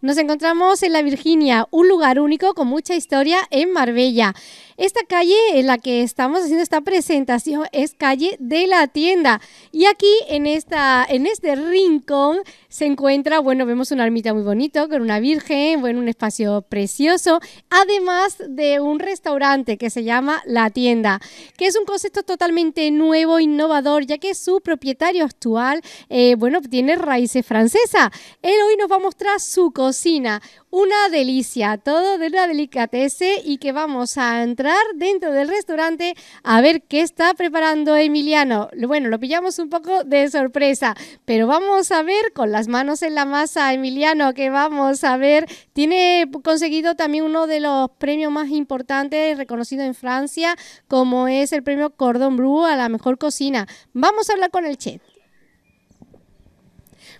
Nos encontramos en La Virginia, un lugar único con mucha historia en Marbella. Esta calle en la que estamos haciendo esta presentación es calle de la tienda. Y aquí en, esta, en este rincón se encuentra, bueno, vemos una ermita muy bonito con una virgen, bueno, un espacio precioso, además de un restaurante que se llama La Tienda, que es un concepto totalmente nuevo, innovador, ya que su propietario actual, eh, bueno, tiene raíces francesas. Él hoy nos va a mostrar su cocina, una delicia, todo de una delicatese y que vamos a entrar dentro del restaurante a ver qué está preparando Emiliano. Bueno, lo pillamos un poco de sorpresa, pero vamos a ver con las manos en la masa, Emiliano, que vamos a ver. Tiene conseguido también uno de los premios más importantes reconocido en Francia, como es el premio Cordon Bleu a la mejor cocina. Vamos a hablar con el chef.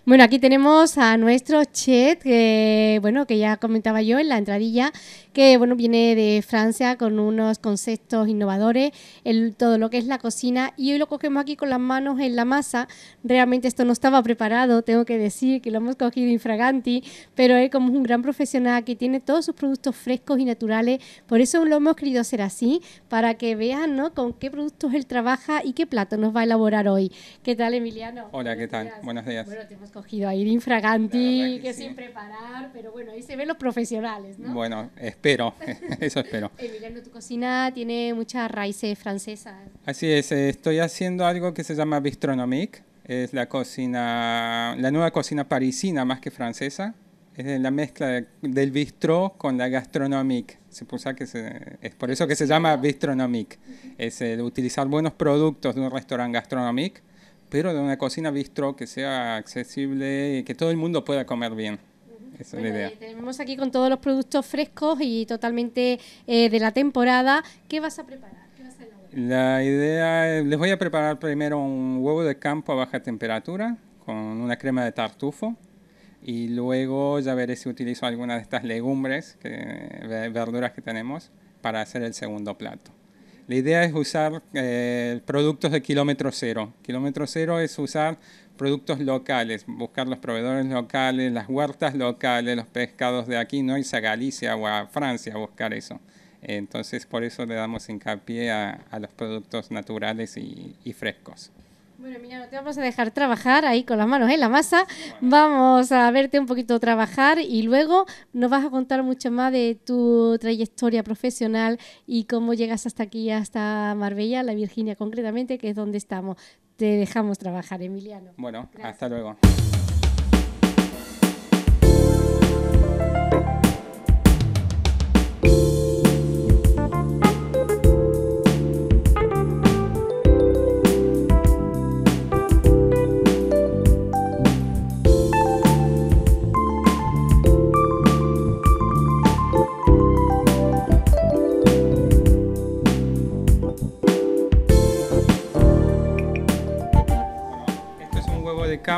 Bueno, aquí tenemos a nuestro chef, que, bueno, que ya comentaba yo en la entradilla, que bueno, viene de Francia con unos conceptos innovadores en todo lo que es la cocina y hoy lo cogemos aquí con las manos en la masa. Realmente esto no estaba preparado, tengo que decir que lo hemos cogido infraganti, pero es como un gran profesional que tiene todos sus productos frescos y naturales, por eso lo hemos querido hacer así, para que vean ¿no? con qué productos él trabaja y qué plato nos va a elaborar hoy. ¿Qué tal, Emiliano? Hola, ¿qué tal? Buenos días. Bueno, cogido a ir infraganti, que, sin preparar, pero bueno, ahí se ven los profesionales, ¿no? Bueno, espero, eso espero. Emiliano, tu cocina tiene muchas raíces eh, francesas. Así es, eh, estoy haciendo algo que se llama bistronomique, es la cocina, la nueva cocina parisina más que francesa, es la mezcla del bistró con la gastronomic. Se que es por eso que se llama bistronomic. Es el utilizar buenos productos de un restaurante gastronomic pero de una cocina bistro que sea accesible y que todo el mundo pueda comer bien. Esa es la idea. Eh, tenemos aquí con todos los productos frescos y totalmente eh, de la temporada. ¿Qué vas a preparar? La idea, eh, les voy a preparar primero un huevo de campo a baja temperatura con una crema de tartufo y luego ya veré si utilizo alguna de estas legumbres, verduras que tenemos, para hacer el segundo plato. La idea es usar eh, productos de kilómetro cero. Kilómetro cero es usar productos locales, buscar los proveedores locales, las huertas locales, los pescados de aquí, no irse a Galicia o a Francia a buscar eso. Entonces, por eso le damos hincapié a, los productos naturales y frescos. Bueno, mira, te vamos a dejar trabajar ahí con las manos en la masa. Vamos a verte un poquito trabajar y luego nos vas a contar mucho más de tu trayectoria profesional y cómo llegas hasta aquí, hasta Marbella, la Virginia concretamente, que es donde estamos. Te dejamos trabajar, Emiliano. Bueno, hasta luego.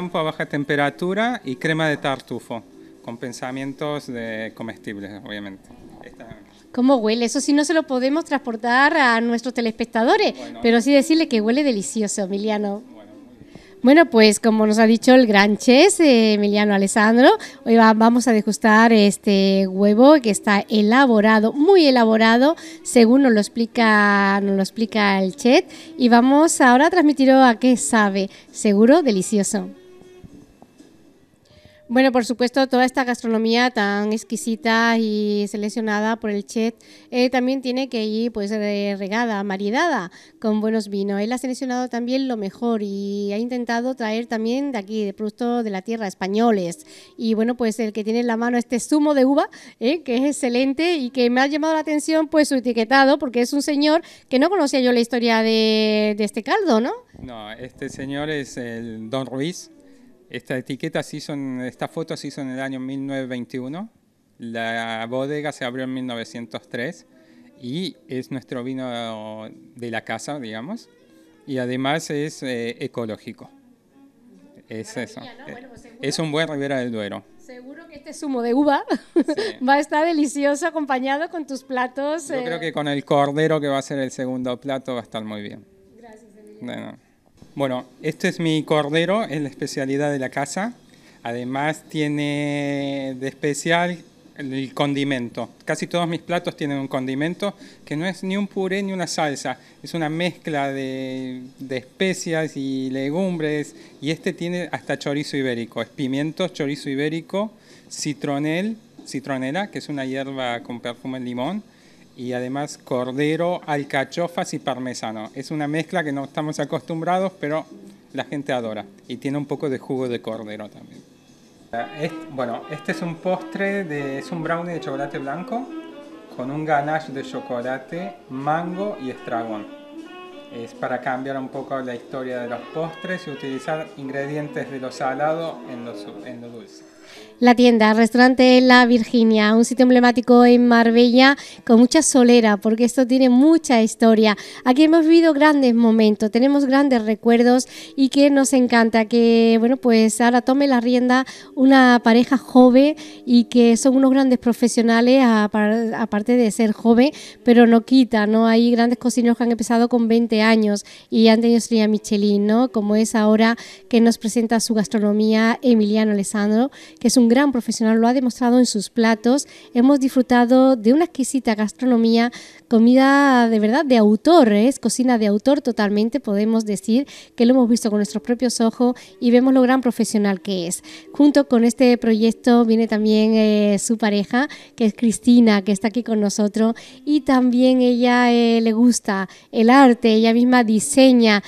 a baja temperatura y crema de tartufo, con pensamientos de comestibles, obviamente. ¿Cómo huele? Eso sí no se lo podemos transportar a nuestros telespectadores, pero sí decirle que huele delicioso, Emiliano. Bueno, pues como nos ha dicho el gran chef eh, Emiliano Alessandro, hoy vamos a degustar este huevo que está elaborado, muy elaborado, según nos lo explica, nos lo explica el chef, y vamos ahora a transmitirlo a qué sabe, seguro delicioso. Bueno, por supuesto, toda esta gastronomía tan exquisita y seleccionada por el chef eh, también tiene que ir pues regada, maridada con buenos vinos. Él ha seleccionado también lo mejor y ha intentado traer también de aquí, de productos de la tierra, españoles. Y bueno, pues el que tiene en la mano este zumo de uva, eh, que es excelente y que me ha llamado la atención pues su etiquetado, porque es un señor que no conocía yo la historia de, de este caldo, ¿no? No, este señor es el Don Ruiz esta etiqueta se hizo, en, esta foto se hizo en el año 1921. La bodega se abrió en 1903 y es nuestro vino de la casa, digamos. Y además es eh, ecológico. Es eso. Pues es un buen Ribera del Duero. Seguro que este zumo de uva va a estar delicioso acompañado con tus platos. Yo creo eh. que con el cordero que va a ser el segundo plato va a estar muy bien. Gracias, Emilio. Bueno. Bueno, este es mi cordero, es la especialidad de la casa. Además tiene de especial el condimento. Casi todos mis platos tienen un condimento que no es ni un puré ni una salsa, es una mezcla de, especias y legumbres y este tiene hasta chorizo ibérico, es pimiento, chorizo ibérico, citronel, citronela, que es una hierba con perfume de limón, y además cordero, alcachofas y parmesano. Es una mezcla que no estamos acostumbrados, pero la gente adora y tiene un poco de jugo de cordero también. bueno, este es un postre, de, es un brownie de chocolate blanco con un ganache de chocolate, mango y estragón. Es para cambiar un poco la historia de los postres y utilizar ingredientes de lo salado en los en lo dulce. La tienda, restaurante La Virginia, un sitio emblemático en Marbella con mucha solera, porque esto tiene mucha historia. Aquí hemos vivido grandes momentos, tenemos grandes recuerdos y que nos encanta que, bueno, pues ahora tome la rienda una pareja joven y que son unos grandes profesionales, aparte de ser joven, pero no quita, ¿no? Hay grandes cocineros que han empezado con 20 años y antes yo sería Michelin, ¿no? Como es ahora que nos presenta su gastronomía Emiliano Alessandro, que es un gran profesional, lo ha demostrado en sus platos. Hemos disfrutado de una exquisita gastronomía, comida de verdad de autor, ¿eh? es cocina de autor totalmente, podemos decir que lo hemos visto con nuestros propios ojos y vemos lo gran profesional que es. Junto con este proyecto viene también eh, su pareja, que es Cristina, que está aquí con nosotros y también ella eh, le gusta el arte, ella misma diseña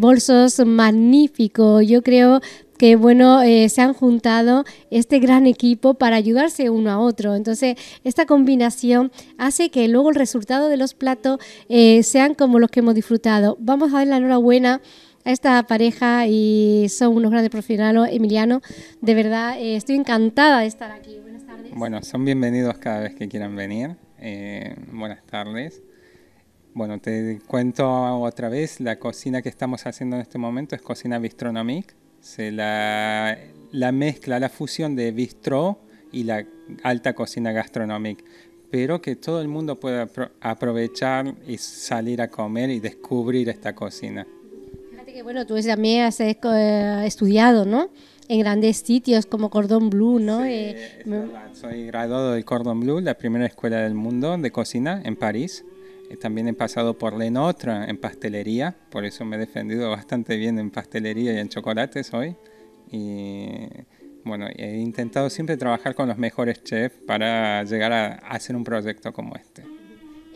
bolsos magníficos. Yo creo que bueno, eh, se han juntado este gran equipo para ayudarse uno a otro. Entonces, esta combinación hace que luego el resultado de los platos eh, sean como los que hemos disfrutado. Vamos a dar la enhorabuena a esta pareja y son unos grandes profesionales, Emiliano. De verdad, eh, estoy encantada de estar aquí. Buenas tardes. Bueno, son bienvenidos cada vez que quieran venir. buenas tardes. Bueno, te cuento otra vez, la cocina que estamos haciendo en este momento es Cocina Bistronomic se la, la mezcla, la fusión de bistró y la alta cocina gastronómica, pero que todo el mundo pueda aprovechar y salir a comer y descubrir esta cocina. Fíjate que bueno, tú también has eh, eh, estudiado, ¿no? En grandes sitios como Cordon Bleu, ¿no? Sí, eh, soy graduado del Cordon Bleu, la primera escuela del mundo de cocina en París. Eh, también he pasado por Lenotra en pastelería, por eso me he defendido bastante bien en pastelería y en chocolates hoy. Y bueno, he intentado siempre trabajar con los mejores chefs para llegar a hacer un proyecto como este.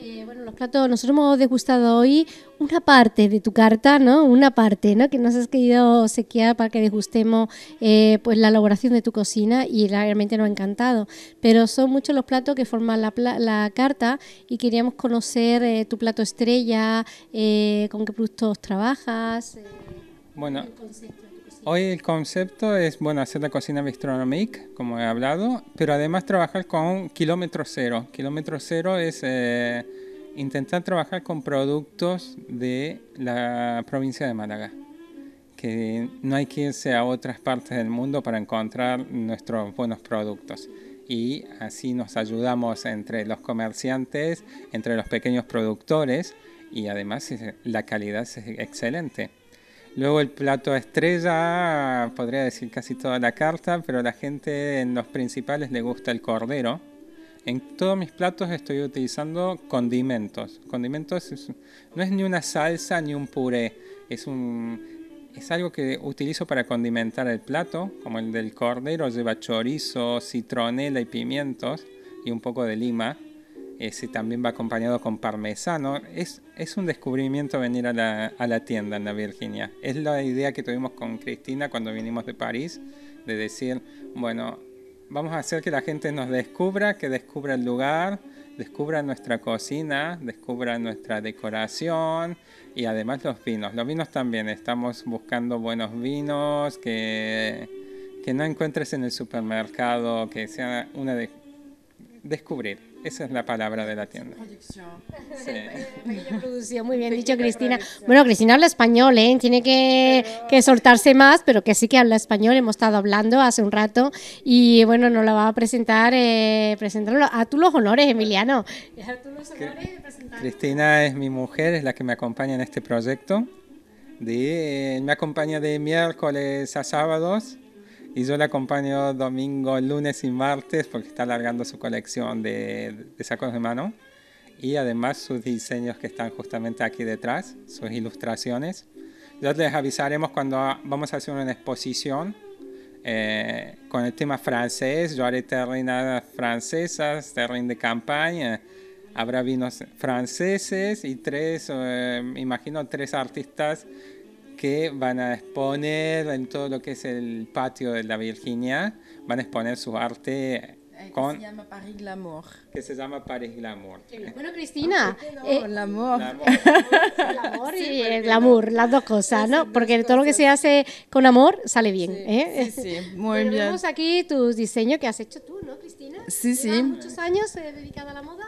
Eh, bueno, los platos, nosotros hemos degustado hoy una parte de tu carta, ¿no? Una parte, ¿no? Que nos has querido sequear para que degustemos eh, pues la elaboración de tu cocina y realmente nos ha encantado. Pero son muchos los platos que forman la, carta y queríamos conocer eh, tu plato estrella, con qué productos trabajas. Bueno. concepto. Hoy el concepto es, bueno, hacer la cocina gastronómica, como he hablado, pero además trabajar con kilómetro cero. Kilómetro cero es eh, intentar trabajar con productos de la provincia de Málaga, que no hay que irse a otras partes del mundo para encontrar nuestros buenos productos. Y así nos ayudamos entre los comerciantes, entre los pequeños productores y además eh, la calidad es excelente. Luego el plato estrella, podría decir casi toda la carta, pero a la gente en los principales le gusta el cordero. En todos mis platos estoy utilizando condimentos. Condimentos no es ni una salsa ni un puré, es, es algo que utilizo para condimentar el plato, como el del cordero lleva chorizo, citronela y pimientos y un poco de lima. Eh, si también va acompañado con parmesano. Es, es un descubrimiento venir a la, a la, tienda en la Virginia. Es la idea que tuvimos con Cristina cuando vinimos de París, de decir, bueno, vamos a hacer que la gente nos descubra, que descubra el lugar, descubra nuestra cocina, descubra nuestra decoración y además los vinos. Los vinos también, estamos buscando buenos vinos que, que no encuentres en el supermercado, que sea una de descubrir. Esa es la palabra de la tienda. Sí. Muy bien dicho, Cristina. Bueno, Cristina habla español, ¿eh? tiene que, que, soltarse más, pero que sí que habla español. Hemos estado hablando hace un rato y bueno, nos la va a presentar, eh, presentarlo. A tú los honores, Emiliano. Cristina es mi mujer, es la que me acompaña en este proyecto. De, eh, me acompaña de miércoles a sábados y yo la acompaño domingo, lunes y martes porque está alargando su colección de, sacos de mano y además sus diseños que están justamente aquí detrás, sus ilustraciones. Ya les avisaremos cuando vamos a hacer una exposición eh, con el tema francés. Yo haré terrinas francesas, terren de campaña. Habrá vinos franceses y tres, me eh, imagino, tres artistas que van a exponer en todo lo que es el patio de la Virginia, van a exponer su arte eh, con, que se llama Paris Glamour. Que se llama Paris Glamour. Bueno, Cristina. No, eh, amor. El amor el glamour, las dos cosas, ¿no? Porque todo lo que se hace con amor sale bien. Sí, ¿eh? sí, muy bien. tenemos aquí tus diseños que has hecho tú, ¿no, Cristina? Sí, sí. muchos años eh, dedicada a la moda?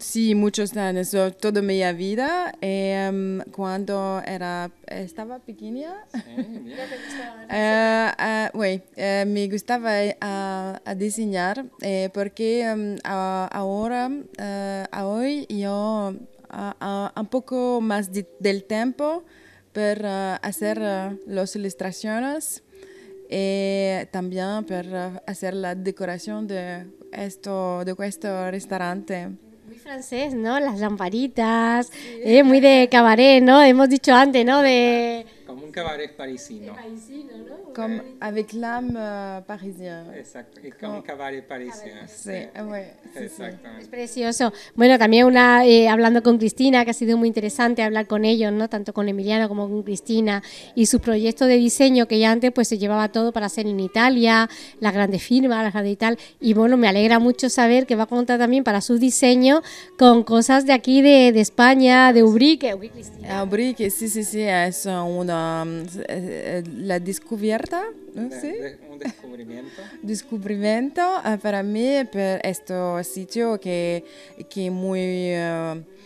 sí, muchos años, eso. Toda mi vida, em, cuando era, estaba pequeña, eh, eh, eh, me gustaba a, diseñar porque em, ahora, a hoy, yo un poco más del tiempo para hacer las ilustraciones y también para hacer la decoración de esto, de este restaurante. Muy francés, ¿no? Las lamparitas, eh, muy de cabaret, ¿no? Hemos dicho antes, ¿no? De... Euh, cabaret parisino. avec l'âme Exacto, cabaret Sí, ah, Es precioso. Bueno, también una, eh, hablando con Cristina, que ha sido muy interesante hablar con ellos, ¿no? tanto con Emiliano como con Cristina, y su proyecto de diseño que ya antes pues se llevaba todo para hacer en Italia, las grandes firmas, las grandes y tal. Y bueno, me alegra mucho saber que va a contar también para su diseño con cosas de aquí de, de España, de Ubrique. Ubrique, ah, sí, sí, sí, es una Ehm, eh, eh, la descubierta, no? sì? un descubrimento. descubrimiento uh, eh, para mí, per questo sitio che è molto...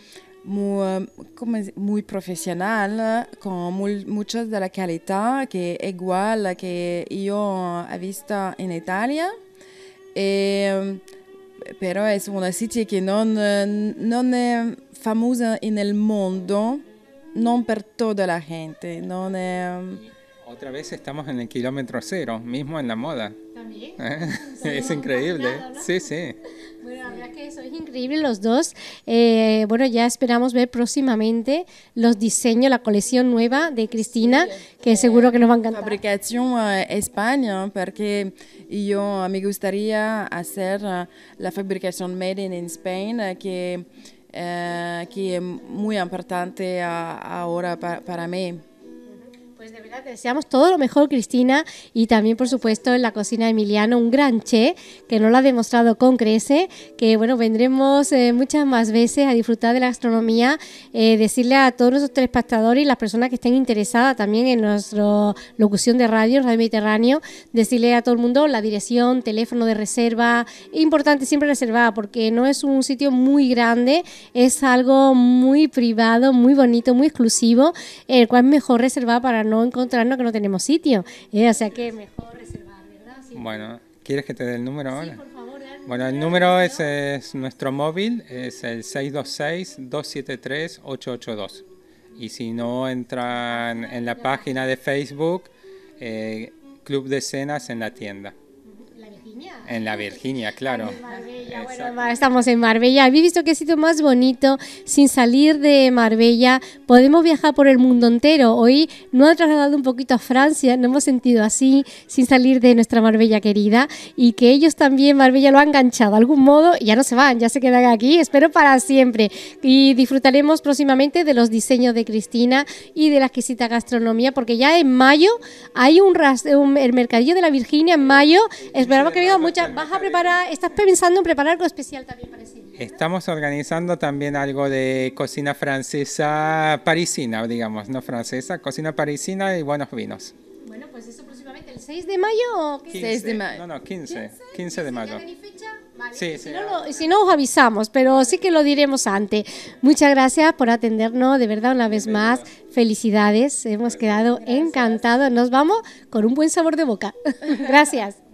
Muy, muy, profesional, con muy, muchas de la calidad que es igual que yo he visto en Italia. E, pero es una sitio que no, no es famosa en el mundo. no para toda la gente. No um, Otra vez estamos en el kilómetro cero, mismo en la moda. También. Es increíble. sí, sí. Bueno, la que es increíble los dos. Eh, bueno, ya esperamos ver próximamente los diseños, la colección nueva de Cristina, que seguro que nos va a encantar. Fabricación a España, porque yo me gustaría hacer uh, la fabricación made in Spain, uh, que eh, que es muy importante ahora para mí. Pues de verdad deseamos todo lo mejor, Cristina, y también, por supuesto, en la cocina de Emiliano, un gran che que nos lo ha demostrado con crece, que bueno, vendremos eh, muchas más veces a disfrutar de la gastronomía, eh, decirle a todos nuestros telespectadores y las personas que estén interesadas también en nuestra locución de radio, Radio Mediterráneo, decirle a todo el mundo la dirección, teléfono de reserva, importante siempre reservada porque no es un sitio muy grande, es algo muy privado, muy bonito, muy exclusivo, el cual es mejor reservar para no no encontrarnos que no tenemos sitio. Eh, o sea que mejor reservar, Bueno, ¿quieres que te dé el número ahora? bueno, el número es, es, nuestro móvil, es el 626-273-882. Y si no entran en la página de Facebook, eh, Club de Cenas en la tienda. En la Virginia, claro. Bueno, estamos en Marbella. Habéis visto qué sitio más bonito. Sin salir de Marbella, podemos viajar por el mundo entero. Hoy no ha trasladado un poquito a Francia, no hemos sentido así, sin salir de nuestra Marbella querida. Y que ellos también, Marbella, lo han enganchado de algún modo. ya no se van, ya se quedan aquí, espero para siempre. Y disfrutaremos próximamente de los diseños de Cristina y de la exquisita gastronomía, porque ya en mayo hay un, el mercadillo de la Virginia en mayo. Esperamos que ¿Vas a preparar, estás pensando en preparar algo especial también para Estamos organizando también algo de cocina francesa parisina, digamos, no francesa, cocina parisina y buenos vinos. Bueno, pues eso próximamente, ¿el 6 de mayo o 15, 6 de mayo. No, no, 15, 15, de mayo. fecha? sí, si, sí, no, lo, si no, os avisamos, pero sí que lo diremos antes. Muchas gracias por atendernos, de verdad, una vez más. Felicidades, hemos quedado encantados. Nos vamos con un buen sabor de boca. gracias.